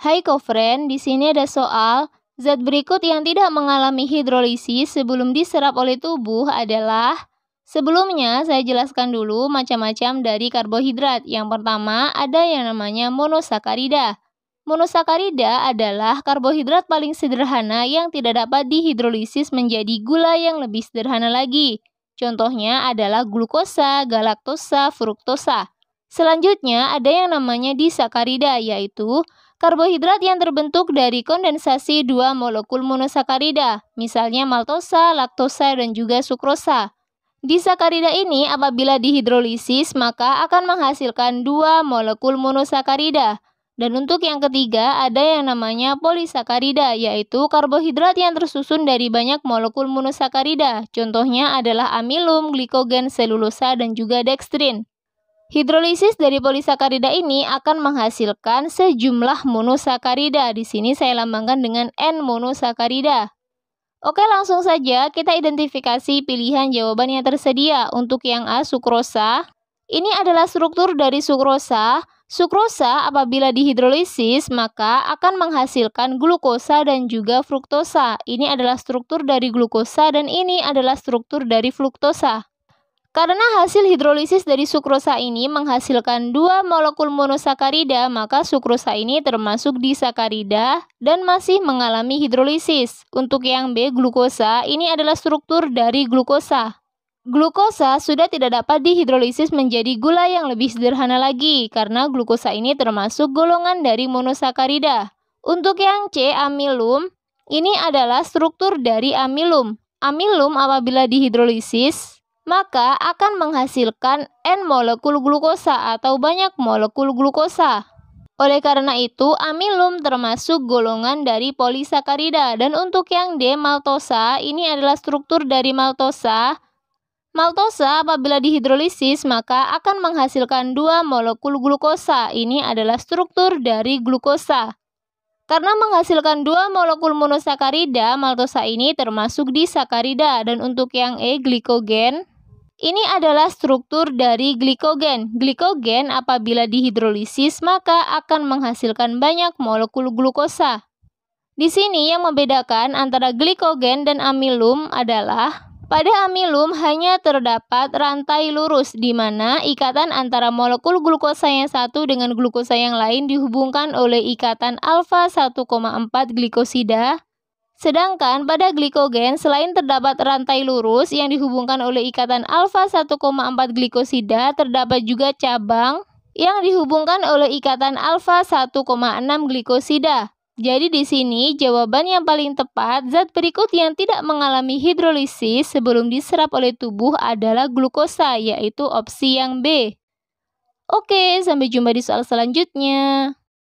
Hai kofren, di sini ada soal. Zat berikut yang tidak mengalami hidrolisis sebelum diserap oleh tubuh adalah Sebelumnya, saya jelaskan dulu macam-macam dari karbohidrat. Yang pertama, ada yang namanya monosakarida. Monosakarida adalah karbohidrat paling sederhana yang tidak dapat dihidrolisis menjadi gula yang lebih sederhana lagi. Contohnya adalah glukosa, galaktosa, fruktosa. Selanjutnya, ada yang namanya disakarida, yaitu Karbohidrat yang terbentuk dari kondensasi dua molekul monosakarida, misalnya maltosa, laktosa, dan juga sukrosa. Disakarida ini apabila dihidrolisis maka akan menghasilkan dua molekul monosakarida. Dan untuk yang ketiga ada yang namanya polisakarida yaitu karbohidrat yang tersusun dari banyak molekul monosakarida. Contohnya adalah amilum, glikogen, selulosa, dan juga dextrin. Hidrolisis dari polisakarida ini akan menghasilkan sejumlah monosakarida. Di sini saya lambangkan dengan N monosakarida. Oke, langsung saja kita identifikasi pilihan jawaban yang tersedia. Untuk yang A, sukrosa. Ini adalah struktur dari sukrosa. Sukrosa apabila dihidrolisis maka akan menghasilkan glukosa dan juga fruktosa. Ini adalah struktur dari glukosa dan ini adalah struktur dari fruktosa. Karena hasil hidrolisis dari sukrosa ini menghasilkan dua molekul monosakarida, maka sukrosa ini termasuk disakarida dan masih mengalami hidrolisis. Untuk yang B, glukosa, ini adalah struktur dari glukosa. Glukosa sudah tidak dapat dihidrolisis menjadi gula yang lebih sederhana lagi karena glukosa ini termasuk golongan dari monosakarida. Untuk yang C, amilum, ini adalah struktur dari amilum. Amilum apabila dihidrolisis maka akan menghasilkan N molekul glukosa atau banyak molekul glukosa. Oleh karena itu, amilum termasuk golongan dari polisakarida dan untuk yang D maltosa ini adalah struktur dari maltosa. Maltosa apabila dihidrolisis maka akan menghasilkan dua molekul glukosa. Ini adalah struktur dari glukosa. Karena menghasilkan dua molekul monosakarida, maltosa ini termasuk sakarida. dan untuk yang E glikogen ini adalah struktur dari glikogen. Glikogen apabila dihidrolisis maka akan menghasilkan banyak molekul glukosa. Di sini yang membedakan antara glikogen dan amilum adalah pada amilum hanya terdapat rantai lurus di mana ikatan antara molekul glukosa yang satu dengan glukosa yang lain dihubungkan oleh ikatan alfa 1,4 glikosida Sedangkan pada glikogen, selain terdapat rantai lurus yang dihubungkan oleh ikatan alfa 1,4 glikosida, terdapat juga cabang yang dihubungkan oleh ikatan alfa 1,6 glikosida. Jadi di sini jawaban yang paling tepat zat berikut yang tidak mengalami hidrolisis sebelum diserap oleh tubuh adalah glukosa yaitu opsi yang B. Oke, sampai jumpa di soal selanjutnya.